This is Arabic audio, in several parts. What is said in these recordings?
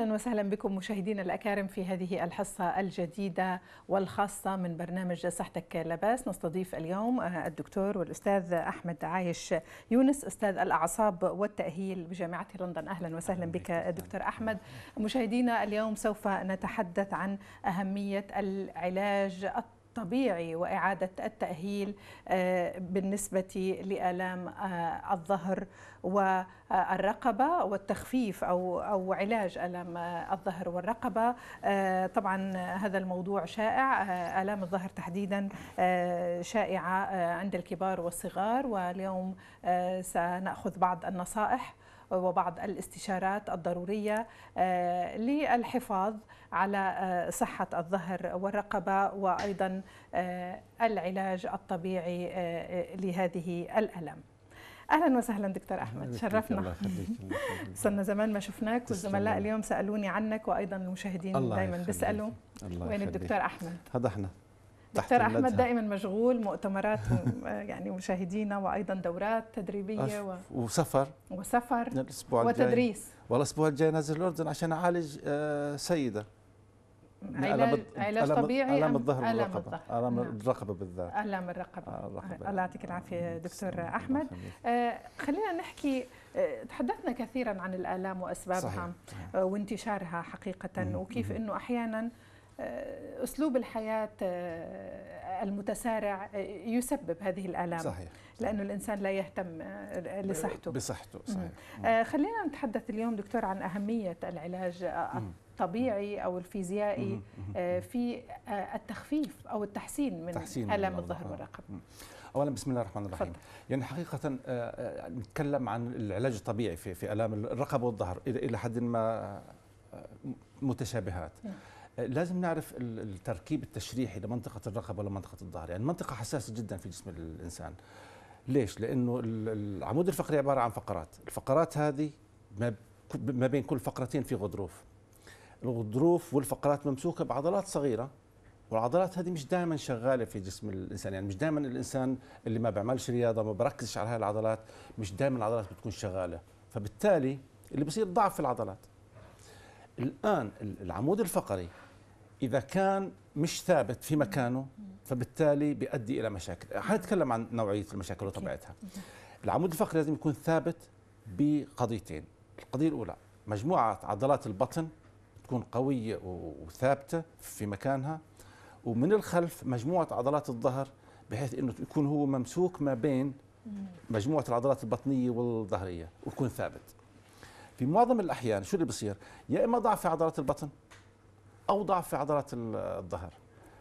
اهلا وسهلا بكم مشاهدينا الاكارم في هذه الحصه الجديده والخاصه من برنامج صحتك لباس نستضيف اليوم آه، الدكتور والاستاذ احمد عايش يونس استاذ الاعصاب والتاهيل بجامعه لندن اهلا وسهلا بك دكتور احمد مشاهدينا اليوم سوف نتحدث عن اهميه العلاج طبيعي وإعادة التأهيل آه، بالنسبة لآلام آه، الظهر والرقبة والتخفيف أو أو علاج آلام آه، الظهر والرقبة طبعا هذا الموضوع شائع آلام الظهر تحديدا شائعة عند الكبار والصغار واليوم سنأخذ بعض النصائح وبعض الاستشارات الضرورية آه، للحفاظ على آه، صحة الظهر والرقبة وأيضا آه، العلاج الطبيعي لهذه الألم اهلا وسهلا دكتور احمد شرفنا صرنا زمان ما شفناك والزملاء اليوم سالوني عنك وايضا المشاهدين دائما بيسالوا وين الدكتور احمد هذا احنا دكتور احمد الندهة. دائما مشغول مؤتمرات آه، يعني مشاهدينا وايضا دورات تدريبيه و... وسفر وسفر الاسبوع وتدريس والله الاسبوع الجاي نازل الاردن عشان اعالج آه، سيده علاج علاج طبيعي الام الظهر والرقبه الام نعم. الرقبه بالذات الام الرقبه, آه، الرقبة. الله يعطيك العافيه دكتور احمد آه خلينا نحكي آه تحدثنا كثيرا عن الالام واسبابها صحيح. وانتشارها حقيقه مم. وكيف انه احيانا آه، اسلوب الحياه آه، المتسارع آه، يسبب هذه الالام صحيح لانه الانسان لا يهتم لصحته بصحته صحيح خلينا نتحدث اليوم دكتور عن اهميه العلاج الطبيعي او الفيزيائي في التخفيف او التحسين من تحسين الم الظهر والرقبه اولا بسم الله الرحمن الرحيم فضل. يعني حقيقه نتكلم عن العلاج الطبيعي في في الام الرقبه والظهر الى حد ما متشابهات لازم نعرف التركيب التشريحي لمنطقه الرقبه ولمنطقه الظهر يعني منطقه حساسه جدا في جسم الانسان ليش لانه العمود الفقري عباره عن فقرات الفقرات هذه ما بين كل فقرتين في غضروف الغضروف والفقرات ممسوكه بعضلات صغيره والعضلات هذه مش دائما شغاله في جسم الانسان يعني مش دائما الانسان اللي ما بيعملش رياضه ما بركزش على هاي العضلات مش دائما العضلات بتكون شغاله فبالتالي اللي بصير ضعف في العضلات الان العمود الفقري اذا كان مش ثابت في مكانه فبالتالي بيؤدي الى مشاكل حنتكلم عن نوعيه المشاكل وطبيعتها العمود الفقري لازم يكون ثابت بقضيتين القضيه الاولى مجموعه عضلات البطن تكون قويه وثابته في مكانها ومن الخلف مجموعه عضلات الظهر بحيث انه يكون هو ممسوك ما بين مجموعه العضلات البطنيه والظهريه ويكون ثابت في معظم الاحيان شو اللي بصير يا اما ضعف في عضلات البطن او ضعف في عضلات الظهر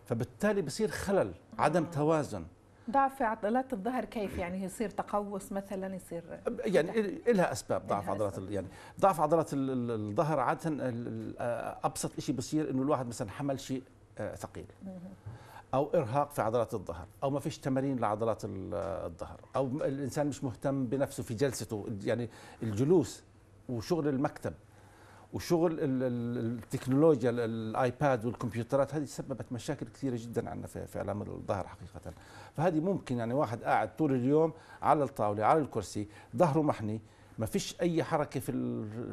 فبالتالي بصير خلل عدم آه. توازن ضعف في عضلات الظهر كيف يعني يصير تقوس مثلا يصير يعني لها اسباب ضعف إلها عضلات أسباب. يعني ضعف عضلات الظهر عاده آه، ابسط شيء بصير انه الواحد مثلا حمل شيء آه، ثقيل او ارهاق في عضلات الظهر او ما فيش تمارين لعضلات الظهر او الانسان مش مهتم بنفسه في جلسته يعني الجلوس وشغل المكتب وشغل التكنولوجيا الايباد والكمبيوترات هذه سببت مشاكل كثيره جدا عندنا في, في العمل الظهر حقيقه فهذه ممكن يعني واحد قاعد طول اليوم على الطاوله على الكرسي ظهره محني ما فيش اي حركه في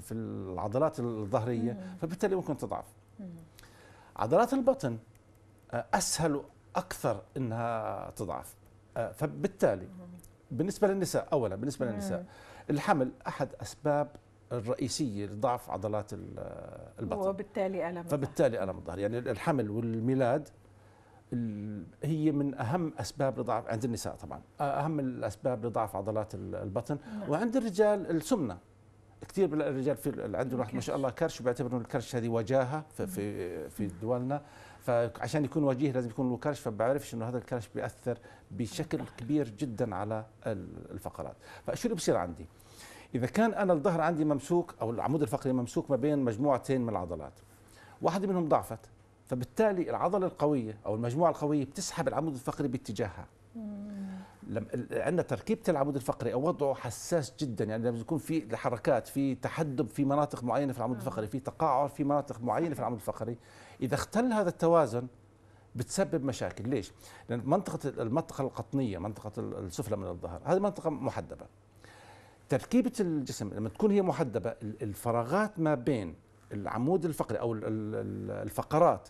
في العضلات الظهريه فبالتالي ممكن تضعف عضلات البطن آه، اسهل واكثر انها تضعف آه، فبالتالي بالنسبه للنساء اولا بالنسبه للنساء الحمل احد اسباب الرئيسيه لضعف عضلات البطن وبالتالي الم فبالتالي الم الظهر يعني الحمل والميلاد هي من اهم اسباب لضعف عند النساء طبعا اهم الاسباب لضعف عضلات البطن نعم. وعند الرجال السمنه كثير من الرجال في عندهم ما شاء الله كرش بيعتبروا الكرش هذه وجاهه في في, نعم. في دولنا فعشان يكون وجيه لازم يكون له كرش فبعرفش انه هذا الكرش بياثر بشكل كبير جدا على الفقرات فشو اللي بصير عندي اذا كان انا الظهر عندي ممسوك او العمود الفقري ممسوك ما بين مجموعتين من العضلات واحده منهم ضعفت فبالتالي العضله القويه او المجموعه القويه بتسحب العمود الفقري باتجاهها لما عندنا تركيبه العمود الفقري او وضعه حساس جدا يعني لما يكون في حركات في تحدب في مناطق معينه في العمود الفقري في تقاعر في مناطق معينه في العمود الفقري اذا اختل هذا التوازن بتسبب مشاكل ليش لان منطقه المنطقه القطنيه منطقه السفلى من الظهر هذه منطقه محدبه تركيبه الجسم لما تكون هي محدبه الفراغات ما بين العمود الفقري او الفقرات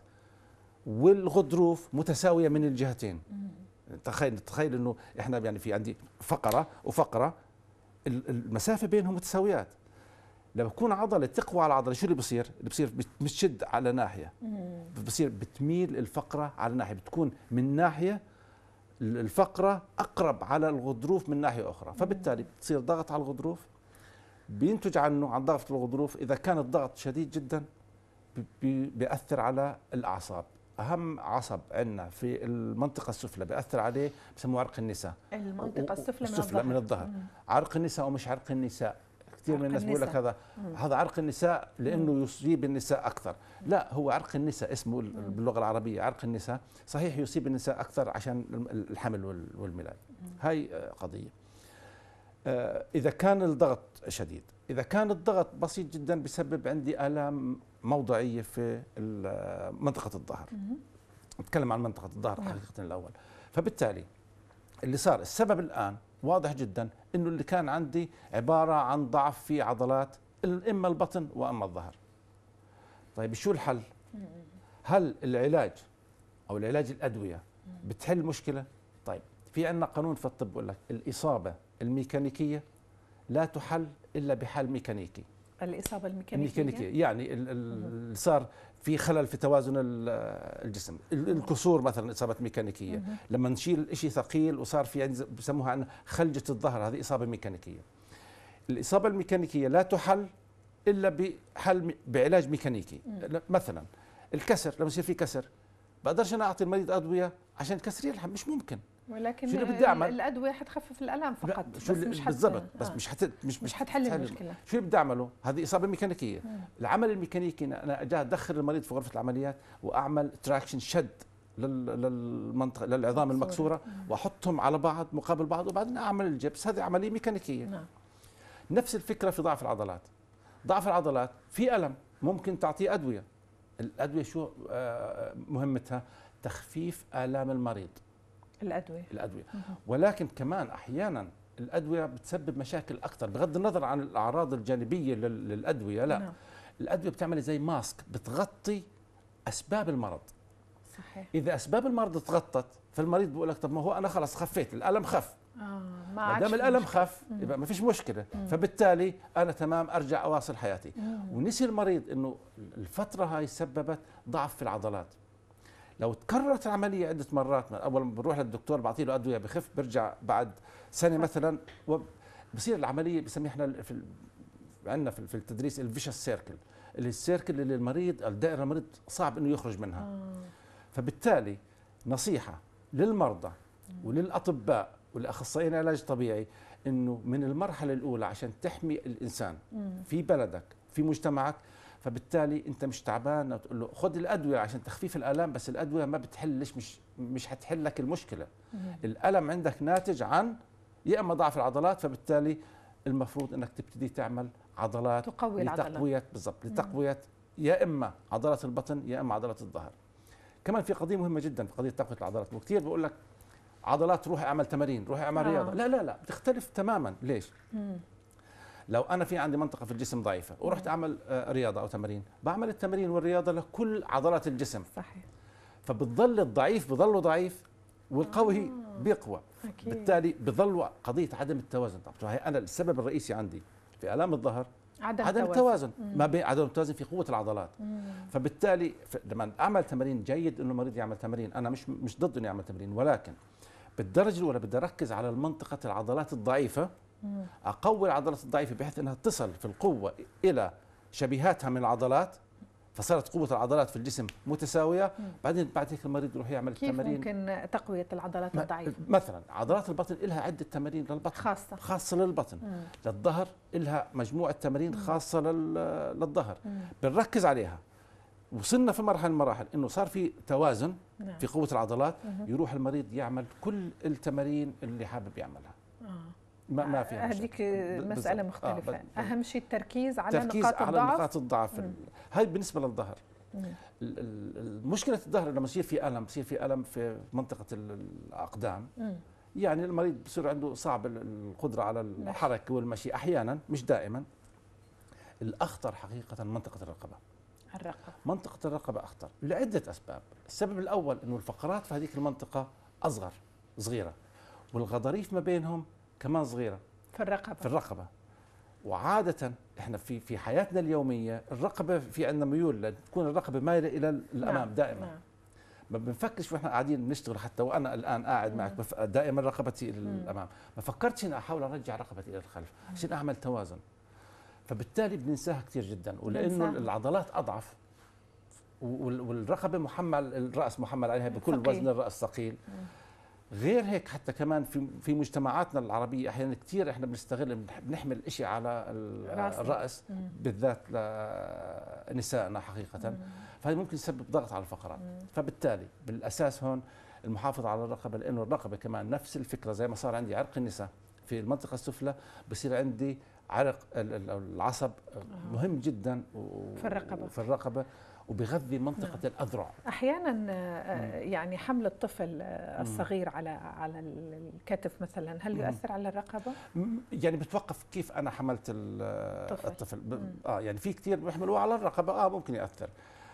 والغضروف متساويه من الجهتين تخيل تخيل انه احنا يعني في عندي فقره وفقره المسافه بينهم متساويات لما تكون عضله تقوى على عضله شو اللي بصير؟ اللي بصير بتشد على ناحيه بصير بتميل الفقره على ناحيه بتكون من ناحيه الفقره اقرب على الغضروف من ناحيه اخرى فبالتالي بتصير ضغط على الغضروف بينتج عنه عن ضغط الغضروف اذا كان الضغط شديد جدا بياثر على الاعصاب اهم عصب عندنا في المنطقه السفلى بياثر عليه بسموه عرق النساء المنطقه السفلى, من الظهر من الظهر عرق النساء ومش عرق النساء كثير من الناس بيقول لك هذا هذا عرق النساء لانه يصيب النساء اكثر لا هو عرق النساء اسمه باللغه العربيه عرق النساء صحيح يصيب النساء اكثر عشان الحمل والميلاد هاي آه، قضيه آه، اذا كان الضغط شديد اذا كان الضغط بسيط جدا بسبب عندي الام موضعيه في آه، منطقه الظهر نتكلم عن منطقه الظهر نعم. حقيقه الاول فبالتالي اللي صار السبب الآن واضح جدا أنه اللي كان عندي عبارة عن ضعف في عضلات إما البطن وإما الظهر طيب شو الحل؟ هل العلاج أو العلاج الأدوية بتحل مشكلة؟ طيب في عندنا قانون في الطب بقول لك الإصابة الميكانيكية لا تحل إلا بحل ميكانيكي الاصابه الميكانيكيه الميكانيكيه يعني اللي صار في خلل في توازن الجسم الكسور مثلا اصابه ميكانيكيه لما نشيل شيء ثقيل وصار في بسموها خلجه الظهر هذه اصابه ميكانيكيه الاصابه الميكانيكيه لا تحل الا بحل بعلاج ميكانيكي مثلا الكسر لما يصير في كسر بقدرش انا اعطي المريض ادويه عشان الكسر يلحم مش ممكن ولكن شو بدي اعمل الادويه حتخفف الالام فقط شو بس مش بالضبط بس آه. مش حت مش مش حتحل المشكله شو اللي بدي اعمله هذه اصابه ميكانيكيه مم. العمل الميكانيكي انا اجي ادخل المريض في غرفه العمليات واعمل تراكشن شد للمنطقه للعظام المكسوره واحطهم على بعض مقابل بعض وبعدين اعمل الجبس هذه عمليه ميكانيكيه نعم. نفس الفكره في ضعف العضلات ضعف العضلات في الم ممكن تعطيه ادويه الادويه شو آه، مهمتها تخفيف الام المريض الادويه الادويه ولكن كمان احيانا الادويه بتسبب مشاكل اكثر بغض النظر عن الاعراض الجانبيه للادويه لا نعم. الادويه بتعمل زي ماسك بتغطي اسباب المرض صحيح اذا اسباب المرض تغطت فالمريض بيقول لك طب ما هو انا خلص خفيت الالم خف آه ما دام الالم خف يبقى ما فيش مشكله مم. فبالتالي انا تمام ارجع اواصل حياتي مم. ونسي المريض انه الفتره هاي سببت ضعف في العضلات لو تكررت العملية عدة مرات من أول ما بروح للدكتور بعطي له أدوية بخف برجع بعد سنة مثلا بصير العملية بسميها احنا في عندنا في التدريس الفيشس سيركل اللي السيركل اللي المريض الدائرة المريض صعب إنه يخرج منها آه. فبالتالي نصيحة للمرضى وللأطباء والأخصائيين علاج طبيعي إنه من المرحلة الأولى عشان تحمي الإنسان في بلدك في مجتمعك فبالتالي انت مش تعبان تقول له خذ الادويه عشان تخفيف الالام بس الادويه ما بتحلش مش مش هتحل لك المشكله الالم عندك ناتج عن يا اما ضعف العضلات فبالتالي المفروض انك تبتدي تعمل عضلات تقوي العضلات لتقويه بالضبط لتقويه يا اما عضله البطن يا اما عضله الظهر كمان في قضيه مهمه جدا في قضيه تقويه العضلات وكثير بقول لك عضلات روح اعمل تمارين روح اعمل آه. رياضه لا لا لا بتختلف تماما ليش مم. لو انا في عندي منطقه في الجسم ضعيفه ورحت اعمل آه، رياضه او تمارين بعمل التمارين والرياضه لكل عضلات الجسم صحيح فبتضل الضعيف بضله ضعيف والقوي آه. بيقوى أكيد. بالتالي بضل قضيه عدم التوازن طب هي انا السبب الرئيسي عندي في الام الظهر عدم, عدم التوازن مم. ما بين عدم التوازن في قوه العضلات مم. فبالتالي لما اعمل تمارين جيد انه المريض يعمل تمارين انا مش مش ضد انه يعمل تمارين ولكن بالدرجه الاولى بدي اركز على المنطقه العضلات الضعيفه اقوي العضلات الضعيفه بحيث انها تصل في القوه الى شبيهاتها من العضلات فصارت قوة العضلات في الجسم متساوية بعدين بعد هيك المريض يروح يعمل كيف التمارين كيف ممكن تقوية العضلات الضعيفة مثلا عضلات البطن لها عدة تمارين للبطن خاصة خاصة للبطن مم. للظهر لها مجموعة تمارين خاصة للظهر بنركز عليها وصلنا في مرحله من المراحل انه صار في توازن نعم. في قوه العضلات مم. يروح المريض يعمل كل التمارين اللي حابب يعملها آه. ما, ما فيها هذيك مساله آه، مختلفه آه اهم شيء التركيز على التركيز نقاط الضعف على نقاط الضعف هاي بالنسبه للظهر مشكله الظهر لما يصير في الم يصير في الم في منطقه الاقدام م. يعني المريض بصير عنده صعب القدره على الحركه والمشي احيانا مش دائما الاخطر حقيقه منطقه الرقبه الرقبه منطقه الرقبه اخطر لعده اسباب السبب الاول انه الفقرات في هذيك المنطقه اصغر صغيره والغضاريف ما بينهم كمان صغيره في الرقبه في الرقبه وعاده احنا في في حياتنا اليوميه الرقبه في عندنا ميول لتكون الرقبه مايله الى الامام نعم. دائما نعم. ما بنفكرش واحنا قاعدين بنشتغل حتى وانا الان قاعد معك دائما رقبتي الى الامام ما فكرتش اني احاول ارجع رقبتي الى الخلف عشان اعمل توازن فبالتالي بننساها كثير جدا ولانه العضلات اضعف والرقبه محمل الراس محمل عليها بكل وزن الراس ثقيل غير هيك حتى كمان في في مجتمعاتنا العربيه احيانا كثير احنا بنستغل بنحمل الشيء على الراس بالذات لنسائنا حقيقه فهذا ممكن يسبب ضغط على الفقرات فبالتالي بالاساس هون المحافظه على الرقبه لانه الرقبه كمان نفس الفكره زي ما صار عندي عرق النساء في المنطقه السفلى بصير عندي عرق العصب آه. مهم جدا في الرقبه في الرقبه وبغذي نعم. منطقه نعم. الاذرع احيانا آه، آه، يعني حمل الطفل آه، الصغير على على الكتف مثلا هل يؤثر على الرقبه يعني بتوقف كيف انا حملت الطفل, الطفل. اه يعني في كثير بيحملوه على الرقبه اه ممكن ياثر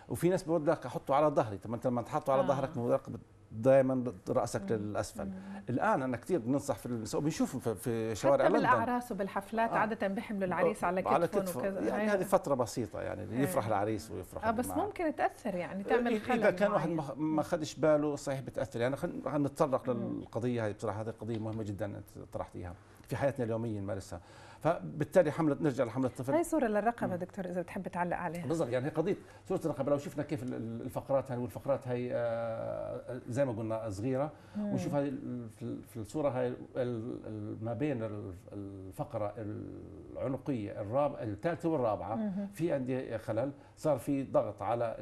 وفي ناس بقول لك احطه على ظهري طب انت لما تحطه على ظهرك آه. رقبه دائما راسك للاسفل الان انا كثير بننصح في بنشوف في شوارع لندن بالاعراس وبالحفلات آه. عاده بيحملوا العريس آه، على كتفهم على كتفه وكذا يعني أيوة. هذه فتره بسيطه يعني هي. إيه. يفرح العريس ويفرح اه بس المعارف. ممكن تاثر يعني تعمل إيه، خلل اذا كان واحد ما خدش باله صحيح بتاثر يعني خلينا نتطرق للقضيه هذه بصراحه هذه قضيه مهمه جدا انت طرحتيها في حياتنا اليوميه نمارسها فبالتالي حمله نرجع لحمله الطفل هاي صوره للرقبه دكتور اذا بتحب تعلق عليها بالضبط يعني هي قضيه صوره الرقبه لو شفنا كيف الفقرات هاي والفقرات هاي آه، آه، زي ما قلنا صغيره ونشوف هاي في الصوره هاي ما بين الفقره العنقيه الرابعه الثالثه والرابعه في عندي خلل صار في ضغط على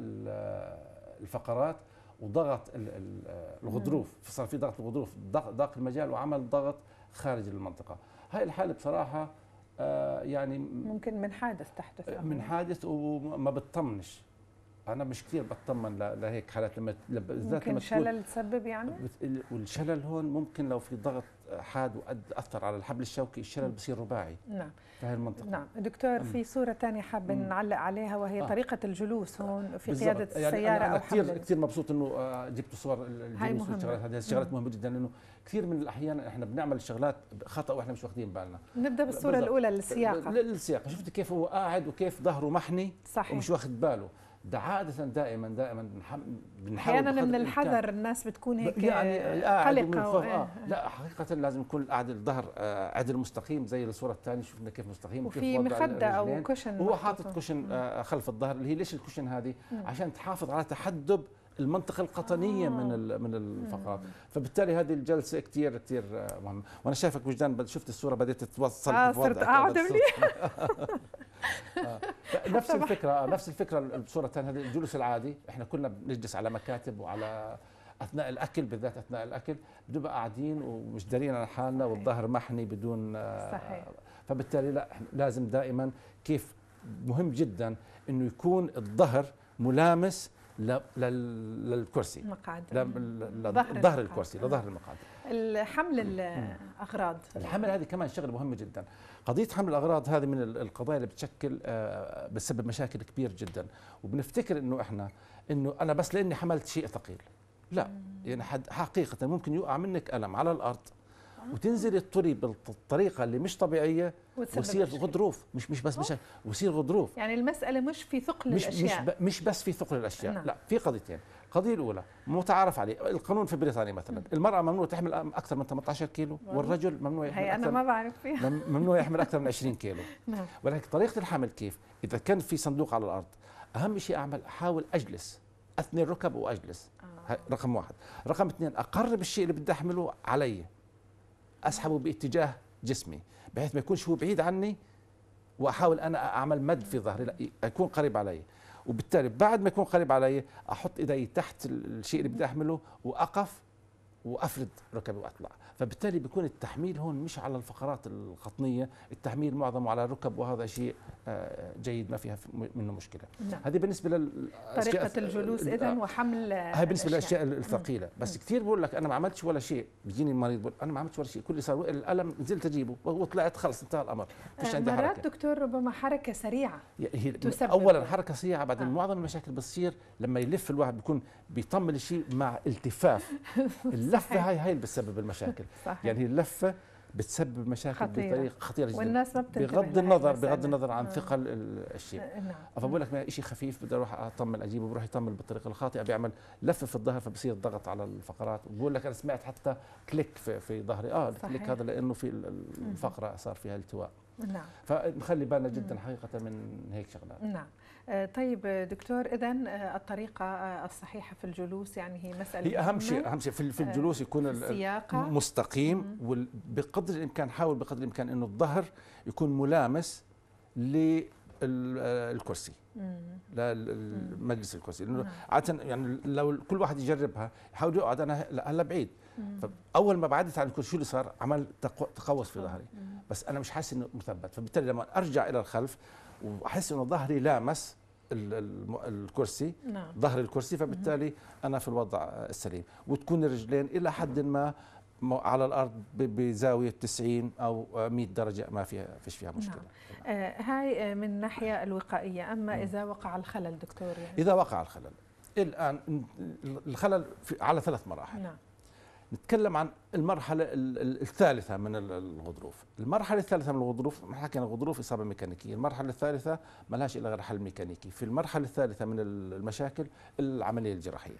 الفقرات وضغط الغضروف صار في ضغط الغضروف ضاق المجال وعمل ضغط خارج المنطقه هاي الحاله بصراحه آه، يعني ممكن من حادث تحدث من حادث وما بتطمنش انا مش كثير بطمن لهيك حالات لما بالذات لما شلل تسبب يعني والشلل هون ممكن لو في ضغط حاد وقد اثر على الحبل الشوكي الشلل بصير رباعي نعم في المنطقه نعم دكتور في صوره ثانيه حابه نعلق عليها وهي آه. طريقه الجلوس هون في بالزبط. قياده يعني السياره أنا او كثير كثير مبسوط انه آه، جبتوا صور الجلوس والشغلات هذه الشغلات مهمه جدا لانه كثير من الاحيان احنا بنعمل شغلات خطا واحنا مش واخدين بالنا نبدا بالصوره بالزبط. الاولى للسياقه للسياقه شفت كيف هو قاعد وكيف ظهره محني صحيح ومش واخد باله ده عادة دائما دائما بنحاول أحيانا يعني من الحذر الناس بتكون هيك يعني قلقة و... آه. إيه. لا حقيقة لازم يكون قاعد الظهر آه، عدل مستقيم زي الصورة الثانية شفنا كيف مستقيم وفي مخدة أو كوشن هو حاطط كوشن آه، خلف الظهر اللي هي ليش الكوشن هذه؟ عشان تحافظ على تحدب المنطقة القطنية آه. من من الفقرات، فبالتالي هذه الجلسة كثير كثير آه، مهمة، وأنا شايفك وجدان شفت الصورة بدأت تتوصل آه صرت قاعدة آه. نفس الفكره نفس الفكره بصوره ثانيه الجلوس العادي احنا كنا بنجلس على مكاتب وعلى اثناء الاكل بالذات اثناء الاكل بنبقى قاعدين ومش دارين على حالنا والظهر محني بدون آه، صحيح فبالتالي لا لازم دائما كيف مهم جدا انه يكون الظهر ملامس للكرسي المقعد لظهر الكرسي لظهر المقعد الحمل الاغراض الحمل هذه كمان شغله مهمه جدا قضيه حمل الاغراض هذه من القضايا اللي بتشكل آه، بتسبب مشاكل كبيره جدا وبنفتكر انه احنا انه انا بس لاني حملت شيء ثقيل لا يعني حقيقه ممكن يوقع منك الم على الارض آه. وتنزل الطري بالطريقه اللي مش طبيعيه وتصير غضروف مش مش بس مش ويصير غضروف يعني المساله مش في ثقل مش الاشياء مش, مش بس في ثقل الاشياء نعم. لا في قضيتين القضيه الاولى متعارف عليه القانون في بريطانيا مثلا المراه ممنوع تحمل اكثر من 18 كيلو والرجل ممنوع يحمل هي انا ما بعرف فيها ممنوع يحمل اكثر من 20 كيلو نعم. ولكن طريقه الحمل كيف اذا كان في صندوق على الارض اهم شيء اعمل احاول اجلس اثني الركب واجلس آه. رقم واحد رقم اثنين اقرب الشيء اللي بدي احمله علي اسحبه باتجاه جسمي بحيث ما يكونش هو بعيد عني واحاول انا اعمل مد في ظهري لا يكون قريب علي وبالتالي بعد ما يكون قريب علي احط ايدي تحت الشيء اللي بدي احمله واقف وافرد ركبي واطلع فبالتالي بيكون التحميل هون مش على الفقرات القطنية التحميل معظمه على الركب وهذا شيء آه، جيد ما فيها منه مشكلة نعم. هذه بالنسبة للأشياء طريقة الجلوس إذا آه، وحمل هاي بالنسبة للأشياء نعم. الثقيلة نعم. بس كثير بقول لك أنا ما عملتش ولا شيء بيجيني المريض بقول أنا ما عملتش ولا شيء كل اللي صار الألم نزلت أجيبه وطلعت خلص انتهى الأمر فيش آه، عندي مرات حركة. دكتور ربما حركة سريعة هي تسبب أولا حركة سريعة بعدين آه. معظم المشاكل بتصير لما يلف الواحد بيكون بيطمل الشيء مع التفاف اللفة هاي هاي اللي بتسبب المشاكل صحيح. يعني اللفه بتسبب مشاكل خطيرة. بطريقه خطيره جدا والناس ما بغض النظر بغض النظر عن آه. ثقل الشيء إيه، نعم فبقول لك شيء خفيف بدي اروح اطمل اجيبه بروح يطمل بالطريقه الخاطئه بيعمل لفه في الظهر فبصير ضغط على الفقرات وبقول لك انا سمعت حتى كليك في, في ظهري اه كليك هذا لانه في الفقره صار فيها التواء نعم فنخلي بالنا جدا حقيقه من هيك شغلات نعم آه، طيب دكتور اذا آه، الطريقه آه، الصحيحه في الجلوس يعني هي مساله هي اهم شيء اهم شيء في الجلوس يكون السياقة. مستقيم وبقدر الامكان حاول بقدر الامكان انه الظهر يكون ملامس للكرسي لمجلس الكرسي لانه نعم. عاده يعني لو كل واحد يجربها يحاول يقعد انا هلا بعيد فاول ما بعدت عن الكرسي شو اللي صار عمل تقوس في ظهري بس انا مش حاسس انه مثبت فبالتالي لما ارجع الى الخلف واحس انه ظهري لامس الكرسي نعم. ظهر الكرسي فبالتالي انا في الوضع السليم وتكون الرجلين الى حد نعم. ما على الارض بزاويه 90 او 100 درجه ما فيها فيش فيها مشكله نعم. آه هاي آه، من الناحيه الوقائيه اما مم. نعم. اذا وقع الخلل دكتور يعني اذا وقع الخلل الان الخلل على ثلاث مراحل نعم نتكلم عن المرحلة الثالثة من الغضروف المرحلة الثالثة من الغضروف ما حكينا غضروف إصابة ميكانيكية المرحلة الثالثة ما لهاش إلا غير حل ميكانيكي في المرحلة الثالثة من المشاكل العملية الجراحية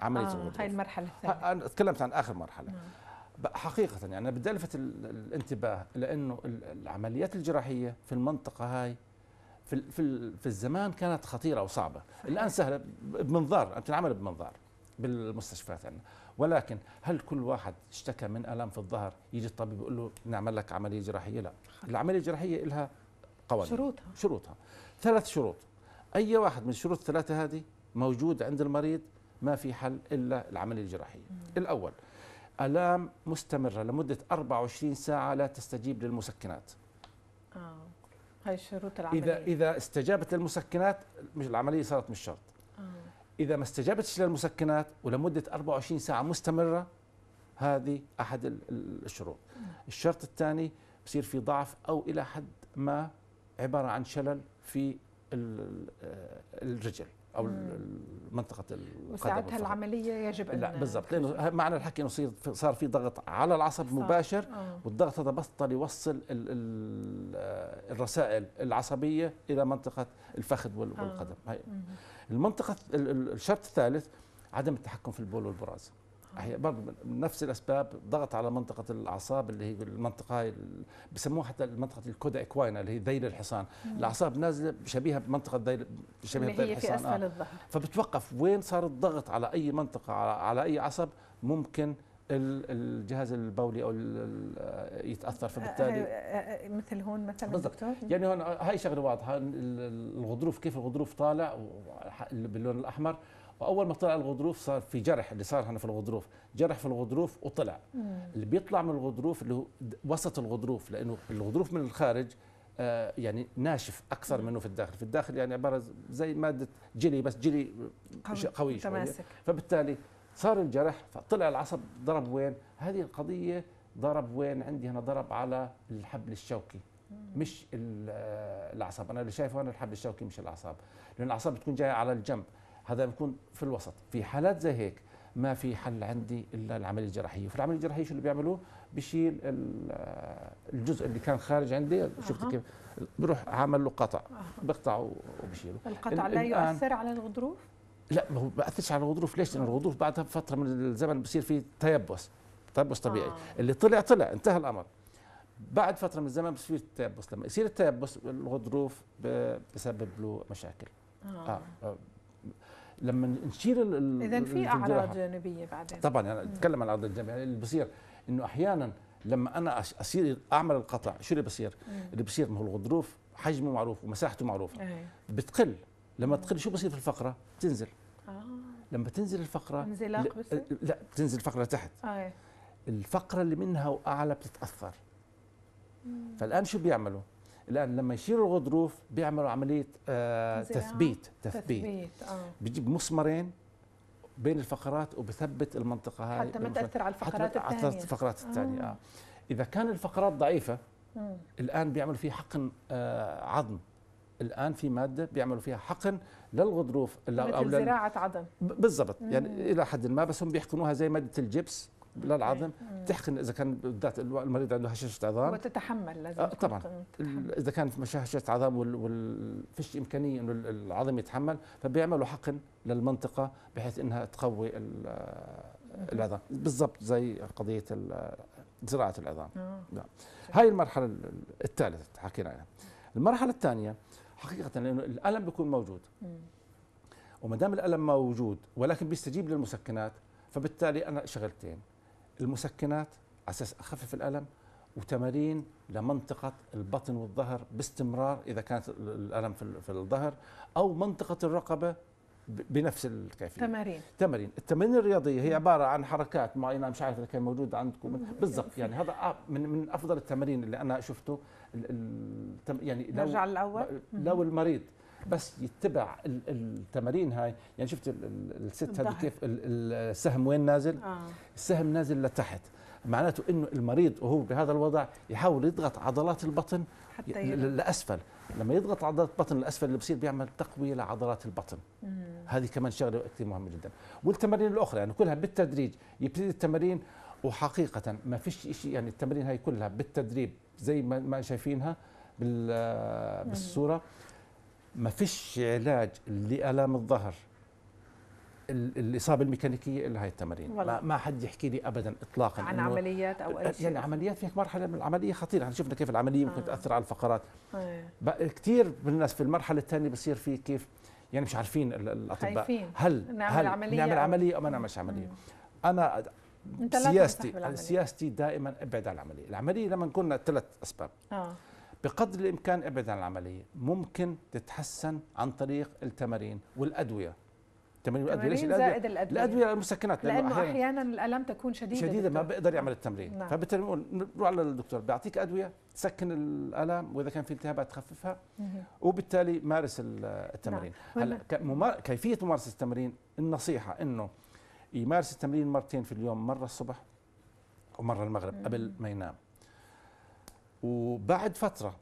عملية آه الغضروف هاي المرحلة الثالثة تكلمت عن آخر مرحلة آه. حقيقة يعني أنا بدي ألفت الانتباه لأنه العمليات الجراحية في المنطقة هاي في في في الزمان كانت خطيره وصعبه الان سهله بمنظار بتنعمل بمنظار بالمستشفيات عندنا يعني. ولكن هل كل واحد اشتكى من الم في الظهر يجي الطبيب يقول له نعمل لك عمليه جراحيه لا العمليه الجراحيه لها قوانين شروطها شروطها ثلاث شروط اي واحد من الشروط الثلاثه هذه موجود عند المريض ما في حل الا العمليه الجراحيه مم. الاول الام مستمره لمده 24 ساعه لا تستجيب للمسكنات اه هاي شروط العمليه اذا اذا استجابت للمسكنات العمليه صارت مش شرط آه. إذا ما استجابتش للمسكنات ولمدة 24 ساعة مستمرة هذه أحد الشروط الشرط الثاني بصير في ضعف أو إلى حد ما عبارة عن شلل في آه، الرجل او منطقه القدم وساعتها العمليه يجب ان لا بالضبط لانه معنى الحكي انه صار في ضغط على العصب مباشر آه. والضغط هذا بطل يوصل آه، الرسائل العصبيه الى منطقه الفخذ آه. والقدم آه. هي. المنطقه الشرط الثالث عدم التحكم في البول والبراز هي برضه من نفس الاسباب ضغط على منطقه الاعصاب اللي هي المنطقه هاي بسموها حتى منطقه الكودا اكواينا اللي هي ذيل الحصان الاعصاب نازله شبيهه بمنطقه ذيل شبيهه ذيل الحصان في اسفل آه. الظهر فبتوقف وين صار الضغط على اي منطقه على, على اي عصب ممكن الجهاز البولي او آه، يتاثر فبالتالي آه، آه، مثل هون مثلا بالضبط يعني هون هاي شغله واضحه الغضروف كيف الغضروف طالع باللون الاحمر واول ما طلع الغضروف صار في جرح اللي صار هنا في الغضروف جرح في الغضروف وطلع مم. اللي بيطلع من الغضروف اللي هو وسط الغضروف لانه الغضروف من الخارج يعني ناشف اكثر منه في الداخل في الداخل يعني عباره زي ماده جلي بس جلي قوي, قوي شويه فبالتالي صار الجرح فطلع العصب ضرب وين هذه القضية ضرب وين عندي هنا ضرب على الحبل الشوكي مش العصب أنا اللي شايفه هنا الحبل الشوكي مش الأعصاب لأن الأعصاب بتكون جاية على الجنب هذا بيكون في الوسط في حالات زي هيك ما في حل عندي الا العمليه الجراحيه، في العمليه الجراحيه شو اللي بيعملوه؟ بشيل الجزء اللي كان خارج عندي شفت كيف بروح عامل له قطع بقطعه وبشيله القطع لا يؤثر على الغضروف؟ لا ما هو ما اثرش على الغضروف ليش؟ لان الغضروف بعدها بفتره من الزمن بصير فيه تيبس تيبس طبيعي آه. اللي طلع طلع انتهى الامر بعد فتره من الزمن بصير التيبس لما يصير التيبس الغضروف بسبب له مشاكل آه. آه. آه. لما نشيل اذا في اعراض جانبيه بعدين طبعا يعني اتكلم عن الاعراض الجانبيه يعني اللي بصير انه احيانا لما انا اصير اعمل القطع شو اللي بصير؟ اللي بصير ما هو الغضروف حجمه معروف ومساحته معروفه أيه. بتقل لما تقل شو بصير في الفقره تنزل آه. لما تنزل الفقره انزلاق لا, لا تنزل الفقره تحت آه. إيه. الفقره اللي منها واعلى بتتاثر مم. فالان شو بيعملوا الان لما يشيلوا الغضروف بيعملوا عمليه آه تثبيت تثبيت, تثبيت. آه. بيجيب مسمارين بين الفقرات وبثبت المنطقه هاي حتى ما تاثر على الفقرات حتى الثانيه حتى الفقرات الثانيه آه. آه. اذا كان الفقرات ضعيفه مم. الان بيعمل فيه حقن آه عظم الان في ماده بيعملوا فيها حقن للغضروف او لزراعه زراعه عظم بالضبط يعني الى حد ما بس هم بيحقنوها زي ماده الجبس للعظم بتحقن اذا كان بالذات المريض عنده هشاشه عظام وتتحمل لازم آه، طبعا تتحمل. اذا كان في هشاشه عظام وفيش امكانيه انه العظم يتحمل فبيعملوا حقن للمنطقه بحيث انها تقوي العظام بالضبط زي قضيه زراعه العظام آه. نعم. هاي المرحله الثالثه حكينا عنها المرحله الثانيه حقيقه لانه الالم بيكون موجود وما دام الالم موجود ولكن بيستجيب للمسكنات فبالتالي انا شغلتين المسكنات على اساس اخفف الالم وتمارين لمنطقة البطن والظهر باستمرار إذا كانت الألم في الظهر أو منطقة الرقبة بنفس الكيفيه تمارين تمارين التمارين الرياضيه هي عباره عن حركات معينه مش عارف اذا كان موجود عندكم بالضبط يعني هذا من من افضل التمارين اللي انا شفته يعني لو نرجع للاول لو المريض بس يتبع التمارين هاي يعني شفت الست هذه كيف السهم وين نازل آه. السهم نازل لتحت معناته انه المريض وهو بهذا الوضع يحاول يضغط عضلات البطن حتى لاسفل لما يضغط عضلات البطن الاسفل اللي بصير بيعمل تقويه لعضلات البطن هذه كمان شغله كثير مهمه جدا والتمارين الاخرى يعني كلها بالتدريج يبتدي التمارين وحقيقه ما فيش شيء يعني التمارين هاي كلها بالتدريب زي ما ما شايفينها بالصوره ما فيش علاج لالام الظهر الاصابه الميكانيكيه الا هاي التمارين ما, ما حد يحكي لي ابدا اطلاقا عن عمليات او اي يعني شيء يعني عمليات فيك مرحله من العمليه خطيره احنا شفنا كيف العمليه ممكن آه. تاثر على الفقرات آه. أيوة. كثير من الناس في المرحله الثانيه بصير في كيف يعني مش عارفين الاطباء خايفين. هل نعمل هل عمليه نعمل عمليه او ما نعملش عمليه انا سياستي سياستي دائما ابعد عن العمليه العمليه لما كنا ثلاث اسباب آه. بقدر الامكان ابعد عن العمليه ممكن تتحسن عن طريق التمارين والادويه 80 ادويه ليش الادويه زائد الادويه الادويه المسكنات لانه, لأنه احيانا, أحياناً الالم تكون شديده شديده ما بقدر يعمل التمرين نعم. فبالتالي نروح على الدكتور بيعطيك ادويه تسكن الالم واذا كان في التهابات تخففها وبالتالي مارس نعم. التمرين نعم. هلا ممار... كيفيه ممارسه التمرين النصيحه انه يمارس التمرين مرتين في اليوم مره الصبح ومره المغرب قبل ما ينام وبعد فتره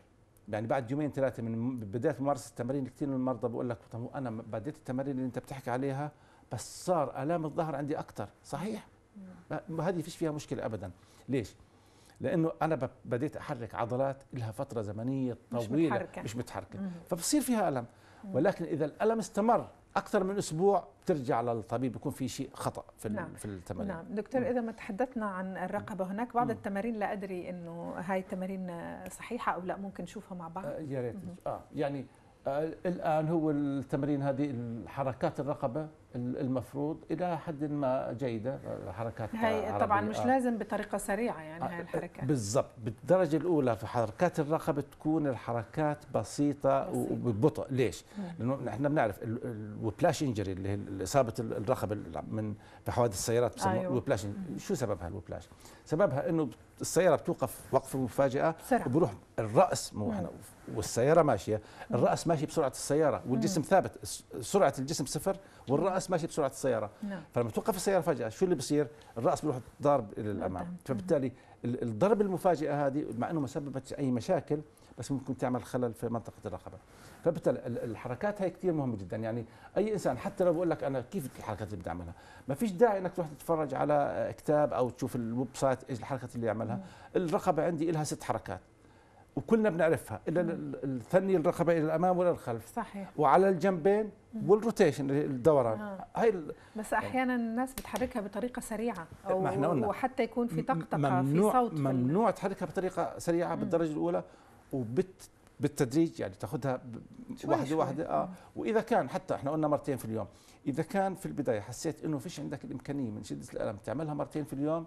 يعني بعد يومين ثلاثه من بدايه ممارسه التمارين كثير من المرضى بقول لك طب انا بديت التمارين اللي انت بتحكي عليها بس صار الام الظهر عندي اكثر صحيح نعم. هذه فيش فيها مشكله ابدا ليش لانه انا بديت احرك عضلات لها فتره زمنيه طويله مش متحركه, مش متحركة. فبصير فيها الم ولكن اذا الالم استمر اكثر من اسبوع ترجع للطبيب يكون في شيء خطا في نعم. في التمارين نعم دكتور اذا ما تحدثنا عن الرقبه هناك بعض مم. التمارين لا ادري انه هاي التمارين صحيحه او لا ممكن نشوفها مع بعض آه، يا ريت اه يعني آه الان هو التمارين هذه حركات الرقبه المفروض الى حد ما جيده حركات هي طبعا مش لازم بطريقه سريعه يعني هاي الحركات آه، بالضبط بالدرجه الاولى في حركات الرقبه تكون الحركات بسيطه, بسيطة. وببطء ليش؟ لانه احنا بنعرف الوبلاش انجري اللي هي اصابه الرقبه من في حوادث السيارات بسموها أيوه. الوبلاش شو سببها الوبلاش؟ سببها انه السياره بتوقف وقفه مفاجئه وبروح الراس مو والسياره ماشيه الراس ماشي بسرعه السياره والجسم ثابت سرعه الجسم صفر والراس ماشي بسرعه السياره نعم. فلما توقف السياره فجاه شو اللي بصير الراس بيروح ضارب الى نعم. الامام فبالتالي الضرب المفاجئه هذه مع انه ما سببت اي مشاكل بس ممكن تعمل خلل في منطقه الرقبه فبالتالي الحركات هاي كثير مهمه جدا يعني اي انسان حتى لو بقول لك انا كيف الحركات اللي بدي اعملها ما فيش داعي انك تروح تتفرج على كتاب او تشوف الويب سايت ايش الحركات اللي يعملها الرقبه عندي لها ست حركات وكلنا بنعرفها الا الثني الرقبه الى الامام ولا الخلف صحيح وعلى الجنبين والروتيشن الدوران آه. هاي ال... بس احيانا الناس بتحركها بطريقه سريعه او إيه، ما احنا قلنا. وحتى يكون في طقطقه ممنوع في صوت ممنوع تحركها بطريقه سريعه مم. بالدرجه الاولى وبت بالتدريج يعني تاخذها واحده واحده اه واذا كان حتى احنا قلنا مرتين في اليوم اذا كان في البدايه حسيت انه فيش عندك الامكانيه من شده الالم تعملها مرتين في اليوم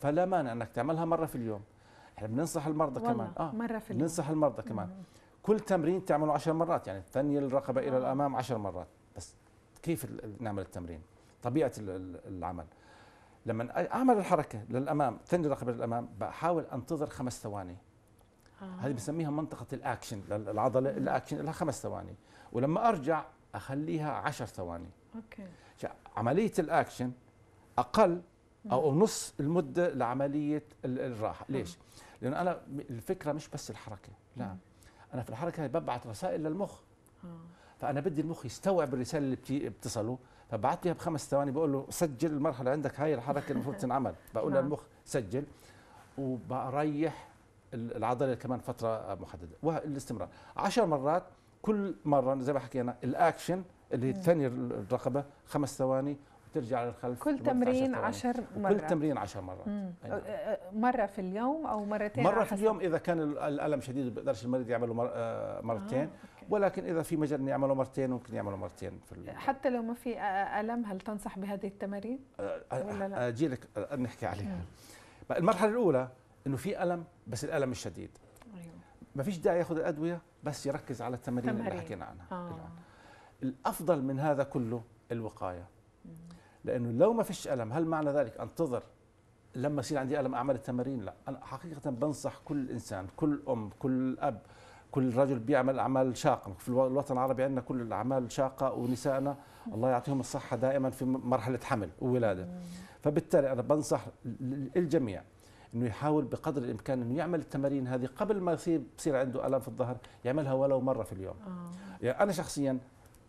فلا مانع انك تعملها مره في اليوم احنا بننصح المرضى كمان اه مرة في اليوم. ننصح المرضى كمان كل تمرين تعمله 10 مرات يعني ثني الرقبه آه. الى الامام 10 مرات بس كيف نعمل التمرين طبيعه العمل لما اعمل الحركه للامام ثني الرقبه للامام بحاول انتظر خمس ثواني آه. هذه بسميها منطقه الاكشن العضله الاكشن لها خمس ثواني ولما ارجع اخليها 10 ثواني اوكي عمليه الاكشن اقل او نص المده لعمليه الراحه ليش آه. لان انا الفكره مش بس الحركه لا نعم. انا في الحركه ببعث رسائل للمخ آه. فانا بدي المخ يستوعب الرساله اللي بتصله فبعت لي بخمس ثواني بقول له سجل المرحله عندك هاي الحركه المفروض تنعمل بقول للمخ نعم. سجل وبريح العضله كمان فتره محدده والاستمرار عشر مرات كل مره زي ما حكينا الاكشن اللي هي نعم. الثانيه الرقبه خمس ثواني ترجع للخلف كل تمرين 10 مرات كل تمرين 10 مرات أيوة. مره في اليوم او مرتين مره في اليوم اذا كان الالم شديد بقدرش المريض يعمله آه، مرتين آه، ولكن اذا في مجال انه يعمله مرتين ممكن يعمله مرتين في حتى لو ما في آه، الم هل تنصح بهذه التمارين آه، ولا لا اجي لك نحكي عليها مم. المرحله الاولى انه في الم بس الالم الشديد ايوه ما فيش داعي ياخذ الادويه بس يركز على التمارين اللي حكينا عنها آه. الافضل من هذا كله الوقايه مم. لانه لو ما فيش الم هل معنى ذلك انتظر لما يصير عندي الم اعمل التمارين لا انا حقيقه بنصح كل انسان كل ام كل اب كل رجل بيعمل اعمال شاقه في الوطن العربي عندنا كل الاعمال شاقه ونسائنا الله يعطيهم الصحه دائما في مرحله حمل وولاده فبالتالي انا بنصح الجميع انه يحاول بقدر الامكان انه يعمل التمارين هذه قبل ما يصير بصير عنده الم في الظهر يعملها ولو مره في اليوم آه. يعني انا شخصيا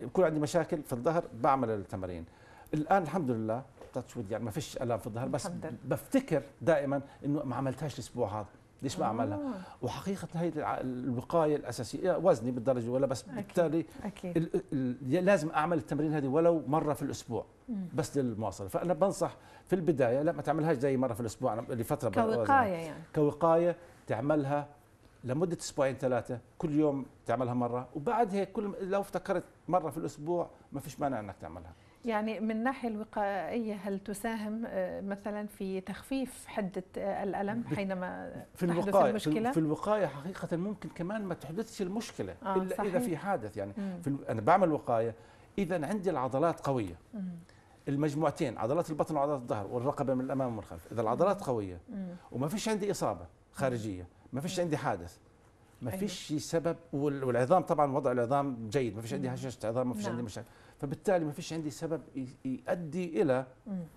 بكون عندي مشاكل في الظهر بعمل التمارين الان الحمد لله تاتش يعني ما فيش الام في الظهر بس بفتكر دائما انه ما عملتهاش الاسبوع هذا ليش ما اعملها؟ آه. وحقيقه هي الوقايه الاساسيه وزني بالدرجه ولا بس أكيد. بالتالي أكيد. ال لازم اعمل التمرين هذه ولو مره في الاسبوع بس للمواصله فانا بنصح في البدايه لا ما تعملهاش زي مره في الاسبوع لفتره كوقايه يعني كوقايه تعملها لمده اسبوعين ثلاثه كل يوم تعملها مره وبعد هيك كل لو افتكرت مره في الاسبوع ما فيش مانع انك تعملها يعني من الناحيه الوقائيه هل تساهم آه، مثلا في تخفيف حده آه، الالم حينما في الوقايه المشكله؟ في الوقايه حقيقه ممكن كمان ما تحدثش المشكله آه الا صحيح. اذا في حادث يعني في انا بعمل وقايه اذا عندي العضلات قويه مم. المجموعتين عضلات البطن وعضلات الظهر والرقبه من الامام ومن الخلف اذا العضلات قويه مم. وما فيش عندي اصابه خارجيه ما فيش عندي حادث ما أيوة. فيش أيوة. سبب والعظام طبعا وضع العظام جيد ما فيش عندي هشاشه عظام ما فيش نعم. عندي مشاكل فبالتالي ما فيش عندي سبب يؤدي الى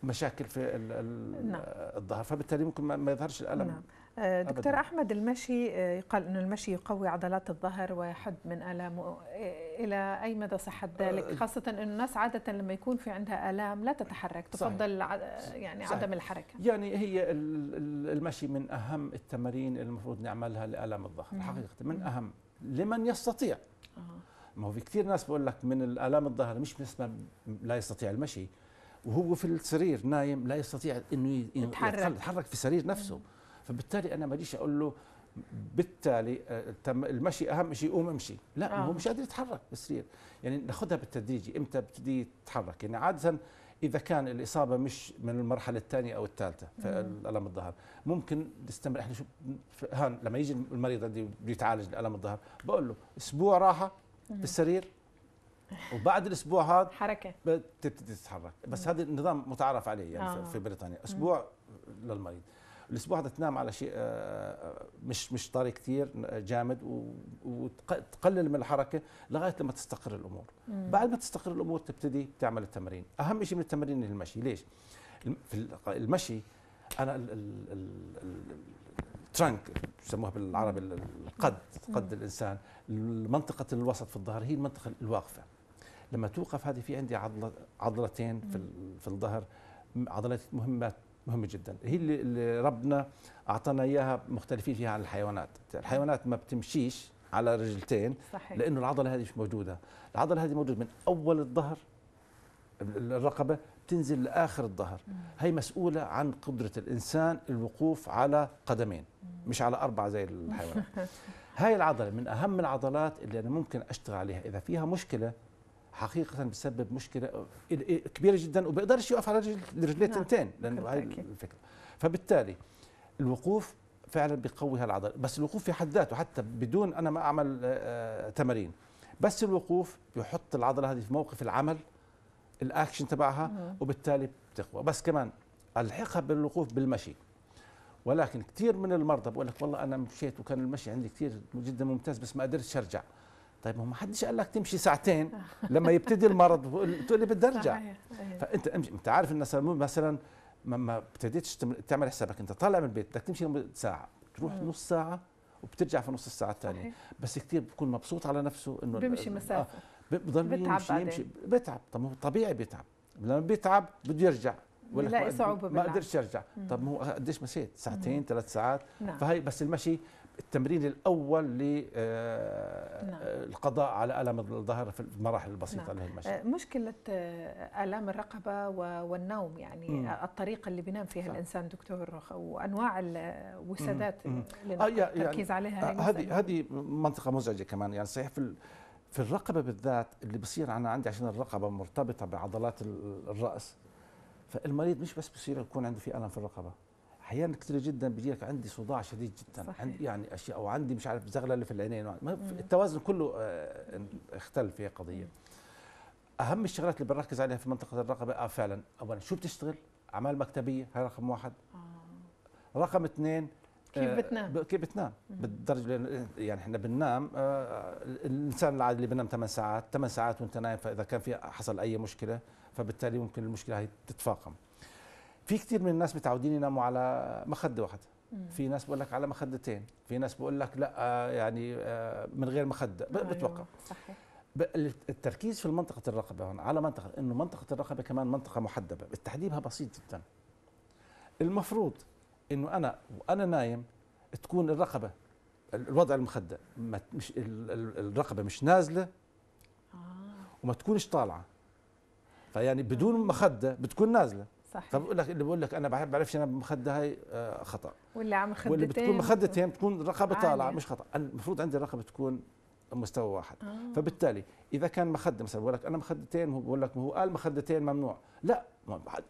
مشاكل في نعم. الظهر فبالتالي ممكن ما يظهرش الالم نعم. آه، دكتور أبداً. احمد المشي آه، يقال انه المشي يقوي عضلات الظهر ويحد من الامه آه، الى اي مدى صحه ذلك خاصه انه الناس عاده لما يكون في عندها الام لا تتحرك تفضل صحيح. يعني صحيح. عدم الحركه يعني هي المشي من اهم التمارين المفروض نعملها لالام الظهر مم. حقيقه من اهم لمن يستطيع آه. ما هو في كثير ناس بقول لك من الالام الظهر مش بس لا يستطيع المشي وهو في السرير نايم لا يستطيع انه يتحرك, يتحرك في السرير نفسه مم. فبالتالي انا ما اجيش اقول له بالتالي آه، المشي اهم شيء قوم امشي لا آه. هو مش قادر يتحرك بالسرير يعني ناخذها بالتدريجي امتى بتبتدي تتحرك يعني عاده اذا كان الاصابه مش من المرحله الثانيه او الثالثه في الم الظهر ممكن تستمر احنا شو هان لما يجي المريض اللي بيتعالج الم الظهر بقول له اسبوع راحه بالسرير وبعد الاسبوع هذا حركه بتبتدي تتحرك بس هذا النظام متعارف عليه يعني آه. في بريطانيا اسبوع للمريض الاسبوع هذا تنام على شيء آه، آه، آه، مش مش طري كثير جامد وتقلل من الحركه لغايه لما تستقر الامور مم. بعد ما تستقر الامور تبتدي تعمل التمرين اهم شيء من التمرين المشي ليش في المشي انا الترنك بسموها بالعربي القد قد الانسان منطقه الوسط في الظهر هي المنطقه الواقفه لما توقف هذه في عندي عضله عضلتين في في الظهر عضلات مهمه مهمه جدا هي اللي ربنا اعطانا اياها مختلفين فيها عن الحيوانات الحيوانات ما بتمشيش على رجلتين صحيح. لانه العضله هذه مش موجوده العضله هذه موجوده من اول الظهر الرقبه بتنزل لاخر الظهر هي مسؤوله عن قدره الانسان الوقوف على قدمين مش على اربعه زي الحيوانات هاي العضله من اهم العضلات اللي انا ممكن اشتغل عليها اذا فيها مشكله حقيقه بسبب مشكله كبيره جدا وبقدرش يقف على رجليه نعم، تنتين لانه هاي الفكره فبالتالي الوقوف فعلا بيقوي هالعضله بس الوقوف في حد ذاته حتى بدون انا ما اعمل آه، آه، تمارين بس الوقوف بيحط العضله هذه في موقف العمل الاكشن تبعها نعم. وبالتالي بتقوى بس كمان الحقها بالوقوف بالمشي ولكن كثير من المرضى بقول لك والله انا مشيت وكان المشي عندي كثير جدا ممتاز بس ما قدرتش ارجع طيب ما حدش قال لك تمشي ساعتين لما يبتدي المرض تقول لي بدي ارجع فانت انت عارف الناس مثلا ما ابتديتش تعمل حسابك انت طالع من البيت بدك تمشي ساعه تروح نص ساعه وبترجع في نص الساعه الثانيه بس كثير بكون مبسوط على نفسه انه بيمشي آه، مسافه آه بضل يمشي يمشي بيتعب طب هو طبيعي بيتعب لما بيتعب بده يرجع بلاقي صعوبه ما قدرش يرجع طب هو قديش مشيت ساعتين ثلاث ساعات نعم. فهي بس المشي التمرين الاول للقضاء نعم. آه، على الم الظهر في المراحل البسيطه نعم. آه، مشكله آه، الام الرقبه والنوم يعني مم. الطريقه اللي بينام فيها صح. الانسان دكتور وانواع الوسادات اللي آه التركيز يعني عليها يعني هذه هذه منطقه مزعجه كمان يعني صحيح في في الرقبه بالذات اللي بصير انا عندي عشان الرقبه مرتبطه بعضلات الراس فالمريض مش بس بصير يكون عنده في الم في الرقبه احيانا كثير جدا بيجي لك عندي صداع شديد جدا صحيح. عندي يعني اشياء او عندي مش عارف زغلله في العينين التوازن كله آه، اختل في قضيه اهم الشغلات اللي بنركز عليها في منطقه الرقبه اه فعلا اولا شو بتشتغل اعمال مكتبيه هاي رقم واحد آه. رقم اثنين كيف آه، بتنام؟ آه كيف بتنام؟ بالدرجه يعني احنا بننام آه الانسان العادي اللي بنام 8 ساعات 8 ساعات وانت نايم فاذا كان في حصل اي مشكله فبالتالي ممكن المشكله هي تتفاقم. في كثير من الناس متعودين يناموا على مخده واحده في ناس بقول لك على مخدتين في ناس بقول لك لا آه، يعني آه، من غير مخده أيوة، بتوقع صحيح التركيز في منطقه الرقبه هون على منطقه انه منطقه الرقبه كمان منطقه محدبه التحديبها بسيط جدا المفروض انه انا وانا نايم تكون الرقبه الوضع المخده مش الرقبه مش نازله آه. وما تكونش طالعه فيعني بدون مخده بتكون نازله صحيح طب لك اللي بقول لك انا بعرفش انا بمخده هاي آه، خطا واللي على مخدتين واللي بتكون مخدتين بتكون رقبه طالعه مش خطا المفروض عندي الرقبه تكون مستوى واحد آه. فبالتالي اذا كان مخده مثلا بقول لك انا مخدتين بقول لك ما هو قال مخدتين ممنوع لا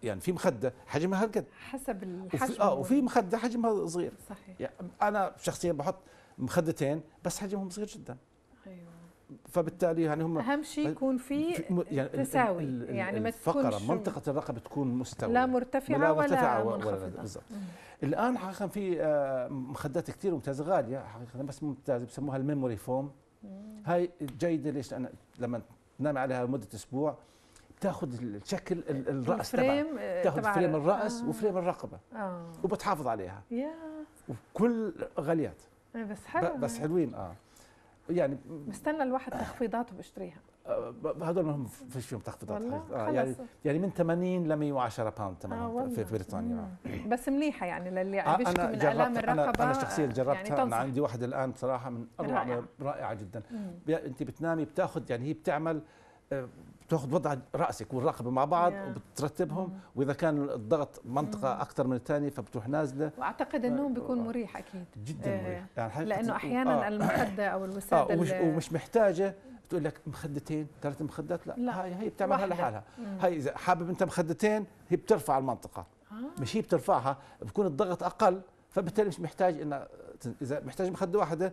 يعني في مخده حجمها هالقد حسب الحجم وفي اه وفي مخده حجمها صغير صحيح يعني انا شخصيا بحط مخدتين بس حجمهم صغير جدا ايوه فبالتالي يعني هم اهم شيء يكون في يعني تساوي يعني ما الفقره منطقه الرقبه تكون مستويه لا مرتفعه ولا, مرتفعة ولا منخفضه الان حقيقه في آه، مخدات كثير ممتازه غاليه حقيقه بس ممتازه بسموها الميموري فوم هاي جيده ليش لان لما تنام عليها لمده اسبوع بتاخذ الشكل الراس تبعها بتاخذ آه، فريم الراس آه. وفريم الرقبه آه. وبتحافظ عليها يا وكل غاليات إيه، بس حلو بس حلوين اه يعني مستنى الواحد تخفيضات وبشتريها آه، هذول ما هم فيش فيهم تخفيضات آه يعني يعني من 80 ل 110 باوند تماما آه في بريطانيا بس مليحه يعني للي عم آه، بيشكي من الام الرقبه انا شخصيا يعني جربتها يعني انا عندي واحده الان بصراحه من اروع رائعه, رائعة جدا مم. انت بتنامي بتاخذ يعني هي بتعمل آه، بتاخذ وضع راسك والرقبه مع بعض yeah. وبترتبهم mm. واذا كان الضغط mm. منطقه اكثر من الثانيه فبتروح نازله واعتقد النوم بيكون مريح اكيد جدا مريح إيه. يعني لانه احيانا آه المخده او الوساده آه ومش, ومش محتاجه بتقول لك مخدتين ثلاث مخدات لا, لا. هاي هي بتعملها لحالها mm. هاي اذا حابب انت مخدتين هي بترفع المنطقه آه. مش هي بترفعها بكون الضغط اقل فبالتالي مش محتاج ان اذا محتاج مخده واحده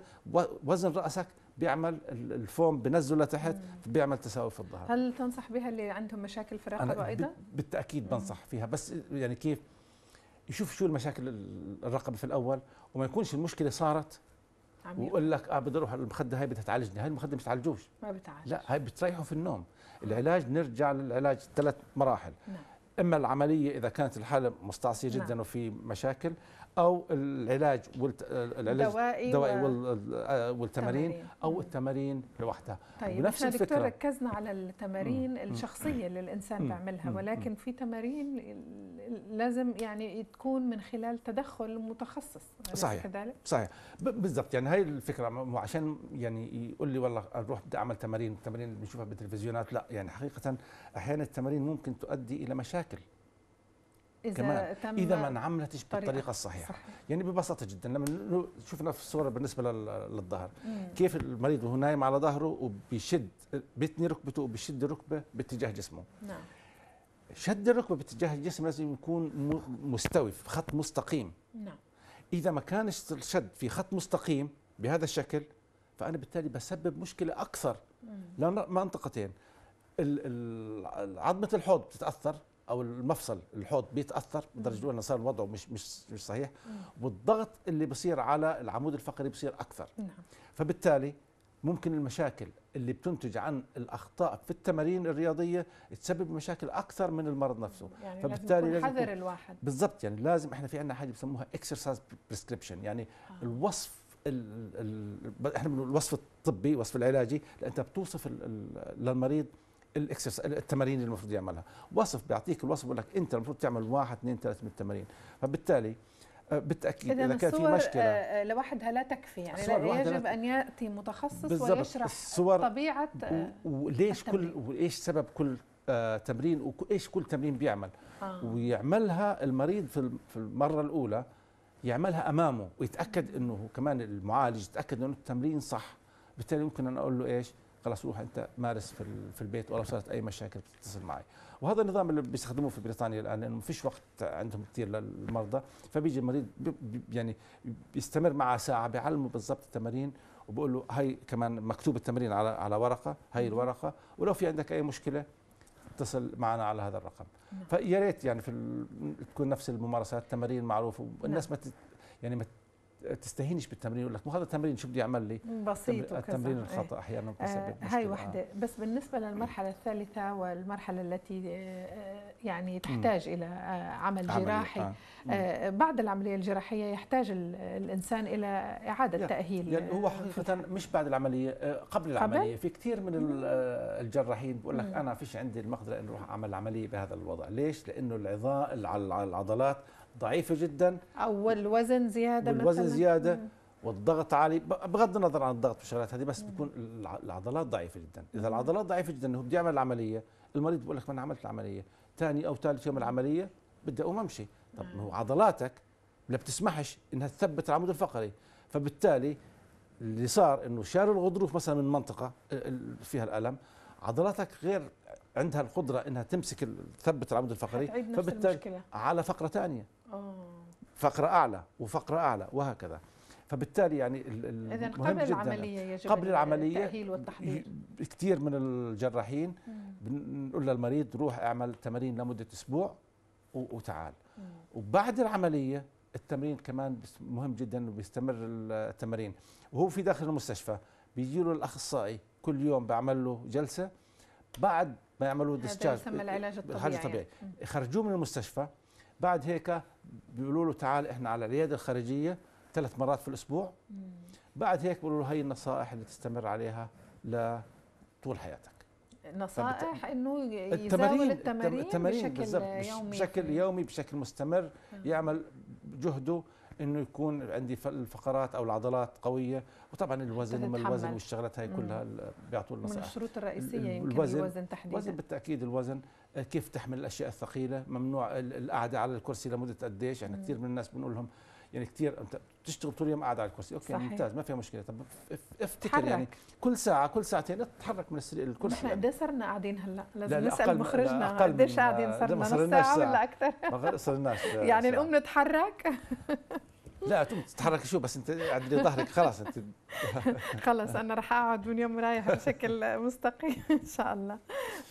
وزن راسك بيعمل الفوم بنزله لتحت بيعمل تساوي في الظهر هل تنصح بها اللي عندهم مشاكل في الرقبه ايضا بالتاكيد بنصح فيها بس يعني كيف يشوف شو المشاكل الرقبه في الاول وما يكونش المشكله صارت ويقول لك اه بدي اروح المخده هاي بدها تعالجني هاي المخده مش تعالجوش ما بتعالج لا هاي بتريحه في النوم آه. العلاج نرجع للعلاج ثلاث مراحل نعم. اما العمليه اذا كانت الحاله مستعصيه نعم. جدا نعم. وفي مشاكل او العلاج والعلاج الدوائي آه، والتمارين او التمارين لوحدها طيب ونفس احنا دكتور ركزنا على التمارين مم. الشخصيه اللي الانسان مم. بيعملها ولكن مم. في تمارين لازم يعني تكون من خلال تدخل متخصص صحيح كذلك صحيح بالضبط يعني هاي الفكره عشان يعني يقول لي والله اروح بدي اعمل تمارين التمارين اللي بنشوفها بالتلفزيونات لا يعني حقيقه احيانا التمارين ممكن تؤدي الى مشاكل إذا كمان تم اذا ما انعملتش بالطريقه الصحيحه صحيح. يعني ببساطه جدا لما شفنا في الصوره بالنسبه للظهر مم. كيف المريض وهو نايم على ظهره وبيشد بيتني ركبته وبيشد الركبه باتجاه جسمه نعم شد الركبه باتجاه الجسم لازم يكون مستوي في خط مستقيم نعم اذا ما كانش الشد في خط مستقيم بهذا الشكل فانا بالتالي بسبب مشكله اكثر لمنطقتين عظمه الحوض بتتاثر او المفصل الحوض بيتاثر بدرجه الاولى صار وضعه مش مش مش صحيح والضغط اللي بصير على العمود الفقري بصير اكثر نعم. فبالتالي ممكن المشاكل اللي بتنتج عن الاخطاء في التمارين الرياضيه تسبب مشاكل اكثر من المرض نفسه يعني فبالتالي لازم حذر الواحد بالضبط يعني لازم احنا في عندنا حاجه بسموها اكسرسايز بريسكريبشن يعني آه. الوصف ال ال احنا بنقول الوصف الطبي الوصف العلاجي انت بتوصف للمريض التمارين اللي المفروض يعملها وصف بيعطيك الوصف بيقول لك انت المفروض تعمل واحد اثنين ثلاثه من التمارين فبالتالي آه، بالتاكيد اذا كان في مشكله آه، آه، لوحدها لا تكفي يعني يجب ان ياتي متخصص ويشرح الصور طبيعه وليش كل وايش سبب كل تمرين وايش كل تمرين بيعمل آه. ويعملها المريض في المره الاولى يعملها امامه ويتاكد انه كمان المعالج يتاكد انه التمرين صح بالتالي ممكن انا اقول له ايش خلاص روح انت مارس في, في البيت ولو صارت اي مشاكل تتصل معي وهذا النظام اللي بيستخدموه في بريطانيا الان لانه ما فيش وقت عندهم كثير للمرضى فبيجي المريض يعني بيستمر معه ساعه بيعلمه بالضبط التمارين وبقول له هي كمان مكتوب التمرين على على ورقه هي الورقه ولو في عندك اي مشكله اتصل معنا على هذا الرقم نعم. فيا ريت يعني في تكون نفس الممارسات تمارين معروفه والناس نعم. ما يعني ما تستهينش بالتمرين يقول لك مو هذا تمرين شو بدي اعمل لي بسيط التمرين إيه. الخطا احيانا بسبب آه، هاي وحده بس بالنسبه للمرحله الثالثه والمرحله التي آه، يعني تحتاج م. الى آه، عمل جراحي آه. آه. بعد العمليه الجراحيه يحتاج الانسان الى اعاده يعني تاهيل يعني هو حقيقه مش بعد العمليه قبل العمليه قبل؟ في كثير من الجراحين بقول لك انا فيش عندي المقدره اني اروح اعمل عمليه بهذا الوضع ليش لانه العظام العضلات ضعيفه جدا او الوزن زياده والوزن مثلا. زياده مم. والضغط عالي بغض النظر عن الضغط والشغلات هذه بس بتكون العضلات ضعيفه جدا اذا العضلات ضعيفه جدا هو بده يعمل العمليه المريض بيقول لك ما انا عملت العمليه ثاني او ثالث يوم العمليه بدي اقوم امشي طب ما هو عضلاتك لا بتسمحش انها تثبت العمود الفقري فبالتالي اللي صار انه شال الغضروف مثلا من منطقه فيها الالم عضلاتك غير عندها القدره انها تمسك تثبت العمود الفقري فبالتالي على فقره ثانيه آه. فقرة أعلى وفقرة أعلى وهكذا فبالتالي يعني اذا قبل العمليه يجب قبل العمليه التاهيل والتحضير كثير من الجراحين بنقول للمريض روح اعمل تمارين لمده اسبوع وتعال وبعد العمليه التمرين كمان مهم جدا وبيستمر التمرين التمارين وهو في داخل المستشفى بيجي له الاخصائي كل يوم بعمل له جلسه بعد ما يعملوا ديسشارج هذا يسمى العلاج الطبيعي الطبيعي يخرجوه من المستشفى بعد هيك بيقولوا له تعال احنا على العياده الخارجيه ثلاث مرات في الاسبوع بعد هيك بيقولوا له هي النصائح اللي تستمر عليها لطول حياتك نصائح انه يزاول التمارين, التمارين بشكل يومي بشكل يومي بشكل مستمر يعمل جهده انه يكون عندي الفقرات او العضلات قويه وطبعا الوزن وما الوزن والشغلات هاي كلها بيعطوا لنا من الشروط الرئيسيه يمكن الوزن, الوزن تحديدا الوزن بالتاكيد الوزن آه، كيف تحمل الاشياء الثقيله ممنوع القعده على الكرسي لمده قديش يعني كثير من الناس بنقول لهم يعني كثير انت بتشتغل طول اليوم قاعد على الكرسي اوكي صحيح. ممتاز ما فيها مشكله طب افتكر يعني كل ساعه كل ساعتين اتحرك من السرير الكرسي نحن يعني. قديش إيه صرنا قاعدين هلا لازم لا نسال مخرجنا قديش قاعدين صرنا نص ساعه ولا اكثر ما صرناش يعني نقوم نتحرك لا انت تتحرك شو بس انت عدلي ظهرك خلاص انت خلص انا راح اقعد من يوم رايح بشكل مستقيم ان شاء الله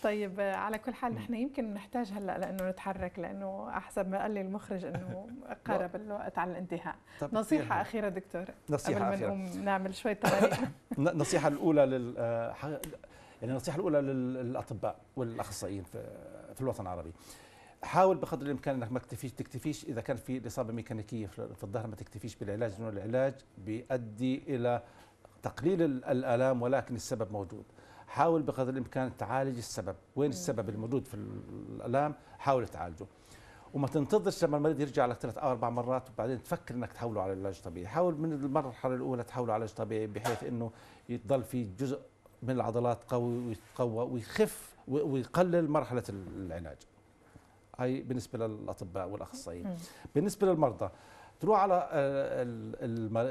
طيب على كل حال نحن يمكن نحتاج هلا لانه نتحرك لانه احسب ما قال لي المخرج انه قرب الوقت على الانتهاء نصيحه اخيره دكتور نصيحه قبل ما نقوم نعمل شوي تمارين النصيحه الاولى لل آه، يعني النصيحه الاولى للاطباء والاخصائيين في الوطن العربي حاول بقدر الامكان انك ما تكتفيش تكتفيش اذا كان في اصابه ميكانيكيه في الظهر ما تكتفيش بالعلاج لانه العلاج بيؤدي الى تقليل الالام ولكن السبب موجود حاول بقدر الامكان تعالج السبب وين السبب الموجود في الالام حاول تعالجه وما تنتظرش لما المريض يرجع لك ثلاث او اربع مرات وبعدين تفكر انك تحوله على علاج طبيعي، حاول من المرحله الاولى تحوله على علاج طبيعي بحيث انه يضل في جزء من العضلات قوي ويتقوى ويخف ويقلل مرحله العلاج. هي بالنسبه للاطباء والاخصائيين بالنسبه للمرضى تروح على آه،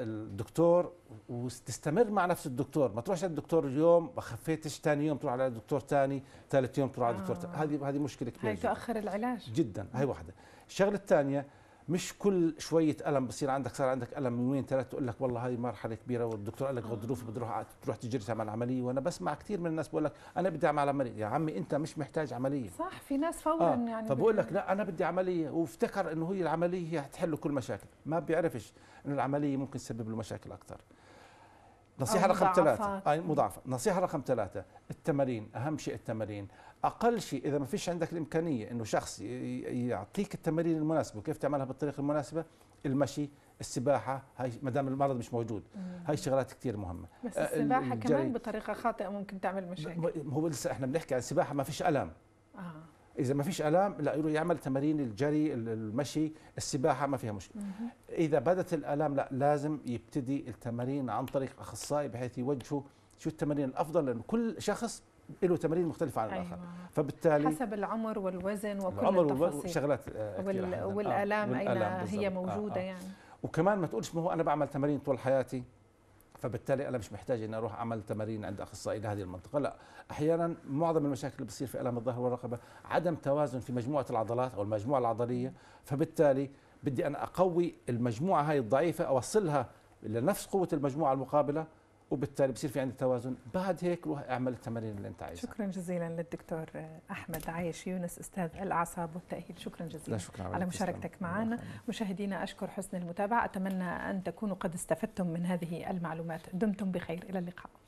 الدكتور وتستمر مع نفس الدكتور ما تروحش على الدكتور اليوم ما خفيتش ثاني يوم تروح على دكتور ثاني ثالث يوم تروح على دكتور آه. هذه هذه مشكله كبيره هي تاخر العلاج جدا هي واحده الشغله الثانيه مش كل شويه الم بصير عندك صار عندك الم من وين ثلاث تقول لك والله هذه مرحله كبيره والدكتور قال لك آه. غضروف بتروح تروح تجري تعمل عمليه وانا بسمع كثير من الناس بقول لك انا بدي اعمل عمليه يا عمي انت مش محتاج عمليه صح في ناس فورا آه. يعني فبقول لك لا انا بدي عمليه وافتكر انه هي العمليه هي حتحل كل مشاكل ما بيعرفش انه العمليه ممكن تسبب له مشاكل اكثر نصيحة رقم ثلاثة أي مضاعفة نصيحة رقم ثلاثة التمارين أهم شيء التمارين اقل شيء اذا ما فيش عندك الامكانيه انه شخص يعطيك التمارين المناسبه وكيف تعملها بالطريقه المناسبه المشي السباحه هاي ما دام المرض مش موجود هاي شغلات كثير مهمه بس آه، السباحه الجري. كمان بطريقه خاطئه ممكن تعمل مشاكل هو لسه احنا بنحكي عن السباحه ما فيش الام آه. اذا ما فيش الام لا يروح يعمل تمارين الجري المشي السباحه ما فيها مشكله اذا بدت الالام لا لازم يبتدي التمارين عن طريق اخصائي بحيث يوجهه شو التمارين الافضل لانه كل شخص له تمارين مختلفه عن أيوة. الاخر فبالتالي حسب العمر والوزن وكل العمر التفاصيل شغلات آه، وال... آه، والالام آه. اين هي موجوده آه. آه. يعني وكمان ما تقولش ما هو انا بعمل تمارين طول حياتي فبالتالي انا مش محتاج اني اروح اعمل تمارين عند اخصائي لهذه المنطقه لا احيانا معظم المشاكل اللي بتصير في الام الظهر والرقبه عدم توازن في مجموعه العضلات او المجموعه العضليه فبالتالي بدي انا اقوي المجموعه هاي الضعيفه اوصلها لنفس قوه المجموعه المقابله وبالتالي بصير في عندك توازن بعد هيك روح اعمل التمارين اللي انت عايزها شكرا جزيلا للدكتور احمد عايش يونس استاذ الاعصاب والتاهيل شكرا جزيلا لا شكرا على مشاركتك معنا مشاهدينا اشكر حسن المتابعه اتمنى ان تكونوا قد استفدتم من هذه المعلومات دمتم بخير الى اللقاء